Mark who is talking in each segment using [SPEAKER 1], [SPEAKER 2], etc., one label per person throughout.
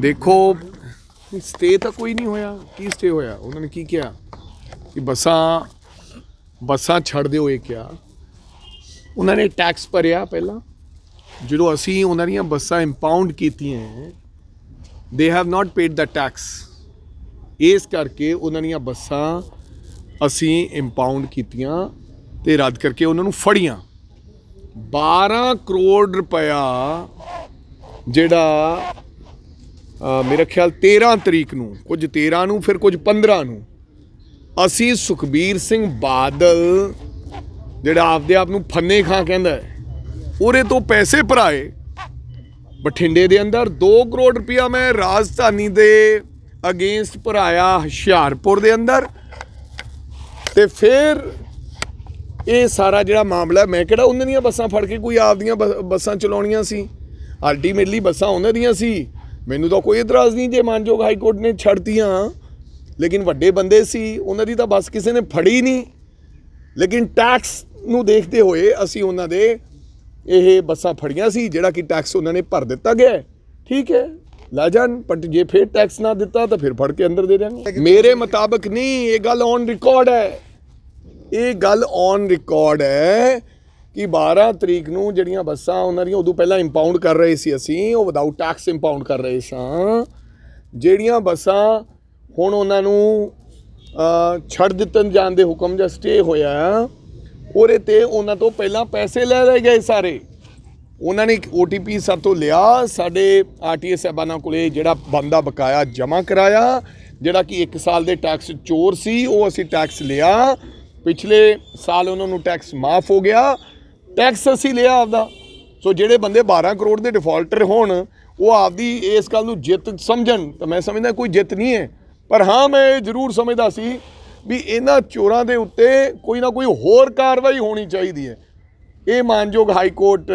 [SPEAKER 1] ਦੇਖੋ ਸਟੇ ਤਾਂ ਕੋਈ ਨਹੀਂ ਹੋਇਆ ਕੀ ਸਟੇ ਹੋਇਆ ਉਹਨਾਂ ਨੇ ਕੀ ਕਿਹਾ ਕਿ ਬਸਾਂ ਬੱਸਾਂ ਦਿਓ ਇਹ ਕਿਹਾ ਉਹਨਾਂ ਨੇ ਟੈਕਸ ਭਰਿਆ ਪਹਿਲਾਂ ਜਦੋਂ ਅਸੀਂ ਉਹਨਾਂ ਦੀਆਂ ਬੱਸਾਂ ਇੰਪਾਊਂਡ ਕੀਤੀਆਂ they have not paid the tax ਇਸ ਕਰਕੇ ਉਹਨਾਂ ਦੀਆਂ ਬੱਸਾਂ ਅਸੀਂ ਇੰਪਾਊਂਡ ਕੀਤੀਆਂ ਤੇ ਰੱਦ ਕਰਕੇ ਉਹਨਾਂ ਨੂੰ ਫੜੀਆਂ 12 ਕਰੋੜ ਰੁਪਇਆ ਜਿਹੜਾ ਮੇਰੇ ਖਿਆਲ 13 ਤਰੀਕ ਨੂੰ ਕੁਝ 13 ਨੂੰ ਫਿਰ ਕੁਝ 15 ਨੂੰ ਅਸੀਂ ਸੁਖਬੀਰ ਸਿੰਘ ਬਾਦਲ ਜਿਹੜਾ ਆਪਦੇ ਆਪ ਨੂੰ ਫੰਨੇ ਖਾਂ ਕਹਿੰਦਾ ਉਹਦੇ ਤੋਂ ਪੈਸੇ ਭਰਾਏ ਬਠਿੰਡੇ ਦੇ ਅੰਦਰ 2 ਕਰੋੜ ਰੁਪਇਆ ਮੈਂ ਰਾਜਧਾਨੀ ਦੇ ਅਗੇਂਸਟ ਭਰਾਇਆ ਹਸ਼ਿਆਰਪੁਰ ਦੇ ਅੰਦਰ ਤੇ ਫਿਰ ਇਹ ਸਾਰਾ ਜਿਹੜਾ ਮਾਮਲਾ ਮੈਂ ਕਿਹੜਾ ਉਹਨਾਂ ਦੀਆਂ ਬੱਸਾਂ ਫੜ ਕੇ ਕੋਈ ਆਪਦੀਆਂ ਬੱਸਾਂ ਚਲਾਉਣੀਆਂ ਸੀ ਅਲਟੀਮੇਟਲੀ ਬੱਸਾਂ ਉਹਨਾਂ ਦੀਆਂ ਸੀ ਮੈਨੂੰ ਤਾਂ ਕੋਈ ਇਤਰਾਜ਼ ਨਹੀਂ ਜੇ ਮਾਨਯੋਗ ਹਾਈ ਕੋਰਟ ਨੇ ਛੱਡਤੀਆਂ ਲੇਕਿਨ ਵੱਡੇ ਬੰਦੇ ਸੀ ਉਹਨਾਂ ਦੀ ਤਾਂ ਬਸ ਕਿਸੇ ਨੇ ਫੜੀ ਨਹੀਂ ਲੇਕਿਨ ਟੈਕਸ ਨੂੰ ਦੇਖਦੇ ਹੋਏ ਅਸੀਂ ਉਹਨਾਂ ਦੇ ਇਹ ਬੱਸਾਂ ਫੜੀਆਂ ਸੀ ਜਿਹੜਾ ਕਿ ਟੈਕਸ ਉਹਨਾਂ ਨੇ ਭਰ ਦਿੱਤਾ ਗਿਆ ਠੀਕ ਹੈ ਲਾ ਜਾਣ ਪਰ ਜੇ ਫੇਰ ਟੈਕਸ ਨਾ ਦਿੱਤਾ ਤਾਂ ਫਿਰ ਫੜ ਕੇ ਅੰਦਰ ਦੇ ਦੇਣਗੇ ਮੇਰੇ ਮੁਤਾਬਕ ਨਹੀਂ ਇਹ ਗੱਲ ਔਨ ਰਿਕਾਰਡ ਹੈ ਇਹ ਗੱਲ ਔਨ ਰਿਕਾਰਡ ਹੈ ਕਿ 12 ਤਰੀਕ ਨੂੰ ਜਿਹੜੀਆਂ ਬੱਸਾਂ ਉਹਨਾਂ ਦੀਆਂ ਉਦੋਂ ਪਹਿਲਾਂ ਇੰਪਾਉਂਡ ਕਰ ਰਹੇ ਸੀ ਅਸੀਂ ਉਹ ਵਿਦਆਊਟ ਟੈਕਸ ਇੰਪਾਉਂਡ ਕਰ ਰਹੇ ਸਾਂ ਜਿਹੜੀਆਂ ਬੱਸਾਂ ਹੁਣ ਉਹਨਾਂ ਨੂੰ ਛੱਡ ਦਿੱਤਨ ਜਾਣ ਦੇ ਹੁਕਮ ਜਾਂ ਸਟੇ ਹੋਇਆ ਉਹਰੇ ਤੇ ਉਹਨਾਂ ਤੋਂ ਪਹਿਲਾਂ ਪੈਸੇ ਲੈ ਲਏ ਗਏ ਸਾਰੇ ਉਹਨਾਂ ਨੇ OTP ਸਾਤੋਂ ਲਿਆ ਸਾਡੇ ਆਰਟੀਐਸ ਸਾਹਿਬਾਨਾਂ ਕੋਲੇ ਜਿਹੜਾ ਬੰਦਾ ਬਕਾਇਆ ਜਮ੍ਹਾਂ ਕਰਾਇਆ ਜਿਹੜਾ ਕਿ 1 ਸਾਲ ਦੇ ਟੈਕਸ ਚੋਰ ਸੀ ਉਹ ਅਸੀਂ ਟੈਕਸ ਲਿਆ ਪਿਛਲੇ ਸਾਲ ਉਹਨਾਂ ਨੂੰ ਟੈਕਸ ਮਾਫ ਹੋ ਗਿਆ ਟੈਕਸ ਅਸੀਂ ਲਿਆ ਆਪਦਾ ਸੋ ਜਿਹੜੇ ਬੰਦੇ 12 ਕਰੋੜ ਦੇ ਡਿਫਾਲਟਰ ਹੋਣ ਉਹ ਆਪਦੀ ਇਸ ਗੱਲ ਨੂੰ ਜਿੱਤ ਸਮਝਣ ਤਾਂ ਮੈਂ ਸਮਝਦਾ ਕੋਈ ਜਿੱਤ ਨਹੀਂ ਹੈ ਪਰ ਹਾਂ ਮੈਂ ਇਹ ਜ਼ਰੂਰ ਸਮਝਦਾ ਸੀ ਵੀ ਇਹਨਾਂ ਚੋਰਾਂ ਦੇ ਉੱਤੇ ਕੋਈ ਨਾ ਕੋਈ ਹੋਰ ਕਾਰਵਾਈ ਹੋਣੀ ਚਾਹੀਦੀ ਹੈ ਇਹ ਮਾਨਯੋਗ ਹਾਈ ਕੋਰਟ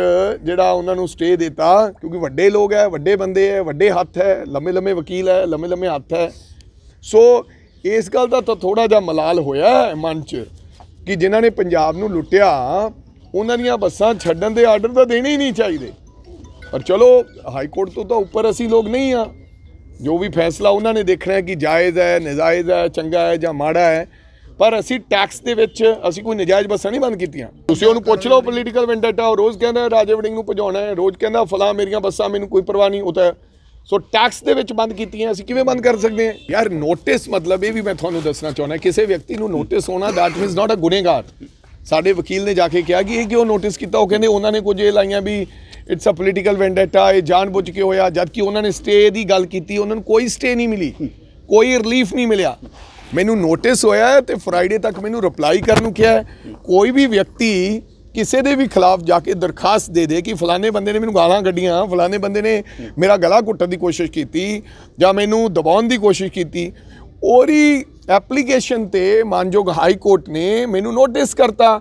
[SPEAKER 1] ਜਿਹੜਾ ਉਹਨਾਂ ਨੂੰ ਸਟੇ ਦਿੱਤਾ ਕਿਉਂਕਿ ਵੱਡੇ ਲੋਕ ਹੈ ਵੱਡੇ ਬੰਦੇ ਹੈ ਵੱਡੇ ਹੱਥ ਹੈ ਲੰਮੇ ਲੰਮੇ ਵਕੀਲ ਹੈ ਲੰਮੇ ਲੰਮੇ ਹੱਥ ਹੈ ਸੋ ਇਸ ਗੱਲ ਦਾ ਤਾਂ ਥੋੜਾ ਜਿਹਾ ਮਲਾਲ ਹੋਇਆ ਮਨ 'ਚ ਕਿ ਜਿਨ੍ਹਾਂ ਨੇ ਪੰਜਾਬ ਨੂੰ ਲੁੱਟਿਆ ਉਹਨਾਂ ਦੀਆਂ ਬੱਸਾਂ ਛੱਡਣ ਦੇ ਆਰਡਰ ਤਾਂ ਦੇਣੇ ਹੀ ਨਹੀਂ ਚਾਹੀਦੇ ਪਰ ਚਲੋ ਹਾਈ ਕੋਰਟ ਤੋਂ ਤਾਂ ਉੱਪਰ ਅਸੀਂ ਲੋਕ ਨਹੀਂ ਆ ਜੋ ਵੀ ਫੈਸਲਾ ਉਹਨਾਂ ਨੇ ਦੇਖਣਾ ਕਿ ਜਾਇਜ਼ ਹੈ ਨਜਾਇਜ਼ ਹੈ ਚੰਗਾ ਹੈ ਜਾਂ ਮਾੜਾ ਹੈ ਪਰ ਅਸੀਂ ਟੈਕਸ ਦੇ ਵਿੱਚ ਅਸੀਂ ਕੋਈ ਨਜਾਇਜ਼ ਬੱਸਾਂ ਨਹੀਂ ਬੰਦ ਕੀਤੀਆਂ ਤੁਸੀਂ ਉਹਨੂੰ ਪੁੱਛ ਲਓ ਪੋਲੀਟੀਕਲ ਵੈਂਡੇਟਾ ਉਹ ਰੋਜ਼ ਕਹਿੰਦਾ ਰਾਜੇ ਵੜਿੰਗ ਨੂੰ ਭਜਾਉਣਾ ਹੈ ਰੋਜ਼ ਕਹਿੰਦਾ ਫਲਾ ਮੇਰੀਆਂ ਬੱਸਾਂ ਮੈਨੂੰ ਕੋਈ ਪਰਵਾਹ ਨਹੀਂ ਉਹ ਤਾਂ ਸੋ ਟੈਕਸ ਦੇ ਵਿੱਚ ਬੰਦ ਕੀਤੀਆਂ ਅਸੀਂ ਕਿਵੇਂ ਬੰਦ ਕਰ ਸਕਦੇ ਹਾਂ ਯਾਰ ਨੋਟਿਸ ਮਤਲਬ ਇਹ ਵੀ ਮੈਂ ਤੁਹਾਨੂੰ ਦੱਸਣਾ ਚਾਹੁੰਦਾ ਕਿਸੇ ਵਿਅਕਤੀ ਨੂੰ ਨੋਟਿਸ ਹੋਣਾ ਦੈਟ ਮੀਨਸ ਨਾਟ ਅ ਗੁਨੇਗਾਰ ਸਾਡੇ ਵਕੀਲ ਨੇ ਜਾ ਕੇ ਕਿਹਾ ਕਿ ਇਹ ਕਿਉਂ ਨੋਟਿਸ ਕੀਤਾ ਉਹ ਕਹਿੰਦੇ ਉਹਨਾਂ ਨੇ ਕੁਝ ਇਹ ਲਾਈਆਂ ਵੀ ਇਟਸ ਅ ਪੋਲੀਟੀਕਲ ਵੈਂਡੇਟਾ ਇਹ ਜਾਣਬੁੱਝ ਕੇ ਹੋਇਆ ਜਦ ਕਿ ਉਹਨਾਂ ਨੇ ਸਟੇ ਦੀ ਗੱਲ ਕੀਤੀ ਉਹਨਾਂ ਨੂੰ ਕੋਈ ਸਟੇ ਨਹੀਂ ਮਿਲੀ ਕੋਈ ਰਿਲੀਫ ਨਹੀਂ ਮਿਲਿਆ ਮੈਨੂੰ ਨੋਟਿਸ ਹੋਇਆ ਤੇ ਫਰਾਈਡੇ ਤੱਕ ਮੈਨੂੰ ਰਿਪਲਾਈ ਕਰਨ ਨੂੰ ਕਿਹਾ ਕੋਈ ਵੀ ਵਿਅਕਤੀ ਕਿਸੇ ਦੇ ਵੀ ਖਿਲਾਫ ਜਾ ਕੇ ਦਰਖਾਸਤ ਦੇ ਦੇ ਕਿ ਫਲਾਣੇ ਬੰਦੇ ਨੇ ਮੈਨੂੰ ਗਾਲਾਂ ਕੱਢੀਆਂ ਫਲਾਣੇ ਬੰਦੇ ਨੇ ਮੇਰਾ ਗਲਾ ਘੁੱਟਣ ਦੀ ਕੋਸ਼ਿਸ਼ ਕੀਤੀ ਜਾਂ ਮੈਨੂੰ ਦਬਾਉਣ ਦੀ ਕੋਸ਼ਿਸ਼ ਕੀਤੀ ਔਰੀ ਐਪਲੀਕੇਸ਼ਨ ਤੇ ਮਾਨਯੋਗ ਹਾਈ ਕੋਰਟ ਨੇ ਮੈਨੂੰ ਨੋਟਿਸ ਕਰਤਾ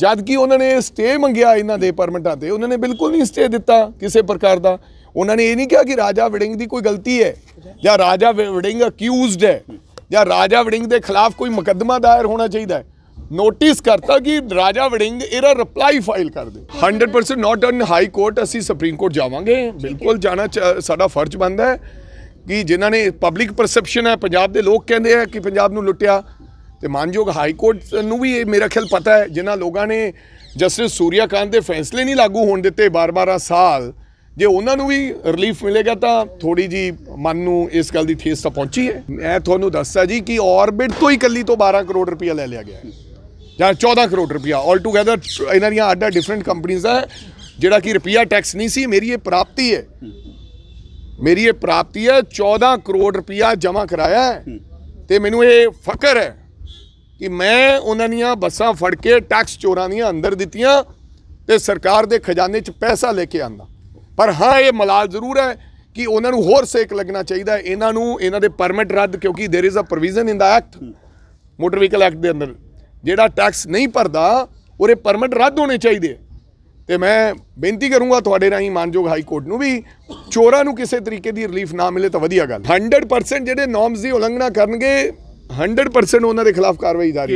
[SPEAKER 1] ਜਦ ਕਿ ਉਹਨਾਂ ਨੇ ਸਟੇ ਮੰਗਿਆ ਇਹਨਾਂ ਦੇ ਪਰਮਿਟਾਂ ਤੇ ਉਹਨਾਂ ਨੇ ਬਿਲਕੁਲ ਨਹੀਂ ਸਟੇ ਦਿੱਤਾ ਕਿਸੇ ਪ੍ਰਕਾਰ ਦਾ ਉਹਨਾਂ ਨੇ ਇਹ ਨਹੀਂ ਕਿਹਾ ਕਿ ਰਾਜਾ ਵੜਿੰਗ ਦੀ ਕੋਈ ਗਲਤੀ ਹੈ ਜਾਂ ਰਾਜਾ ਵੜਿੰਗ ਅਕਿਊਜ਼ਡ ਹੈ ਜਾਂ ਰਾਜਾ ਵੜਿੰਗ ਦੇ ਖਿਲਾਫ ਕੋਈ ਮੁਕੱਦਮਾ ਦਾਇਰ ਹੋਣਾ ਚਾਹੀਦਾ ਹੈ ਨੋਟਿਸ ਕਰਤਾ ਕਿ ਰਾਜਾ ਵੜਿੰਗ ਇਹਦਾ ਰਿਪਲਾਈ ਫਾਈਲ ਕਰ ਦੇ 100% ਨਾਟ ਔਨ ਹਾਈ ਕੋਰਟ ਅਸੀਂ ਸੁਪਰੀਮ ਕੋਰਟ ਜਾਵਾਂਗੇ ਬਿਲਕੁਲ ਜਾਣਾ ਸਾਡਾ ਫਰਜ਼ ਬੰਦਾ ਹੈ ਕਿ ਜਿਨ੍ਹਾਂ ਨੇ ਪਬਲਿਕ ਪਰਸੈਪਸ਼ਨ ਹੈ ਪੰਜਾਬ ਦੇ ਲੋਕ ਕਹਿੰਦੇ ਆ ਕਿ ਪੰਜਾਬ ਨੂੰ ਲੁੱਟਿਆ ਤੇ ਮਾਨਯੋਗ ਹਾਈ ਕੋਰਟ ਨੂੰ ਵੀ ਇਹ ਮੇਰਾ ਖਿਆਲ ਪਤਾ ਹੈ ਜਿਨ੍ਹਾਂ ਲੋਕਾਂ ਨੇ ਜਸਟਿਸ ਸੂਰਿਆਕਾਂਤ ਦੇ ਫੈਸਲੇ ਨਹੀਂ ਲਾਗੂ ਹੋਣ ਦਿੱਤੇ ਬਾਰ-ਬਾਰ ਸਾਲ ਜੇ ਉਹਨਾਂ ਨੂੰ ਵੀ ਰਿਲੀਫ ਮਿਲੇਗਾ ਤਾਂ ਥੋੜੀ ਜੀ ਮਨ ਨੂੰ ਇਸ ਗੱਲ ਦੀ ਠੇਸ ਤਾਂ ਪਹੁੰਚੀ ਹੈ ਮੈਂ ਤੁਹਾਨੂੰ ਦੱਸਦਾ ਜੀ ਕਿ ਆਰਬਿਟ ਤੋਂ ਹੀ ਕੱਲੀ ਤੋਂ 12 ਕਰੋੜ ਰੁਪਇਆ ਲੈ ਲਿਆ ਗਿਆ ਹੈ ਜਾਂ 14 ਕਰੋੜ ਰੁਪਇਆ 올 ਟੂਗੇਦਰ ਇਹਨਾਂ ਦੀਆਂ ਅੱਡਾ ਡਿਫਰੈਂਟ ਕੰਪਨੀਆਂ ਦਾ ਜਿਹੜਾ ਕਿ ਰੁਪਇਆ ਟੈਕਸ ਨਹੀਂ ਸੀ ਮੇਰੀ ਇਹ ਪ੍ਰਾਪਤੀ ਹੈ ਮੇਰੀ ਇਹ ਪ੍ਰਾਪਤੀ ਹੈ 14 ਕਰੋੜ ਰੁਪਇਆ ਜਮ੍ਹਾਂ ਕਰਾਇਆ ਹੈ ਤੇ ਮੈਨੂੰ ਇਹ ਫਕਰ ਹੈ ਕਿ ਮੈਂ ਉਹਨਾਂ ਦੀਆਂ ਬੱਸਾਂ ਫੜ ਕੇ ਟੈਕਸ ਚੋਰਾਂ ਦੀਆਂ ਅੰਦਰ ਦਿੱਤੀਆਂ ਤੇ ਸਰਕਾਰ ਦੇ ਖਜ਼ਾਨੇ 'ਚ ਪੈਸਾ ਲੈ ਕੇ ਆਂਦਾ ਪਰ ਹਾਂ ਇਹ ਮਲਾਲ ਜ਼ਰੂਰ ਹੈ ਕਿ ਉਹਨਾਂ ਨੂੰ ਹੋਰ ਸੇਕ ਲੱਗਣਾ ਚਾਹੀਦਾ ਇਹਨਾਂ ਨੂੰ ਇਹਨਾਂ ਦੇ ਪਰਮਿਟ ਰੱਦ ਕਿਉਂਕਿ there is a provision in the act motor vehicle act ਦੇ ਅੰਦਰ ਜਿਹੜਾ ਟੈਕਸ ਨਹੀਂ ਭਰਦਾ ਉਹਦੇ ਪਰਮਿਟ ਰੱਦ ਹੋਣੇ ਚਾਹੀਦੇ ਤੇ ਮੈਂ ਬੇਨਤੀ ਕਰੂੰਗਾ ਤੁਹਾਡੇ ਰਾਹੀਂ ਮਾਨਯੋਗ ਹਾਈ ਕੋਰਟ ਨੂੰ ਵੀ ਚੋਰਾਂ ਨੂੰ ਕਿਸੇ ਤਰੀਕੇ ਦੀ ਰਿਲੀਫ ਨਾ ਮਿਲੇ ਤਾਂ ਵਧੀਆ ਗੱਲ 100% ਜਿਹੜੇ ਨਾਰਮਸ ਦੀ ਉਲੰਘਣਾ ਕਰਨਗੇ 100% ਉਹਨਾਂ ਦੇ ਖਿਲਾਫ ਕਾਰਵਾਈ ਜਾਰੀ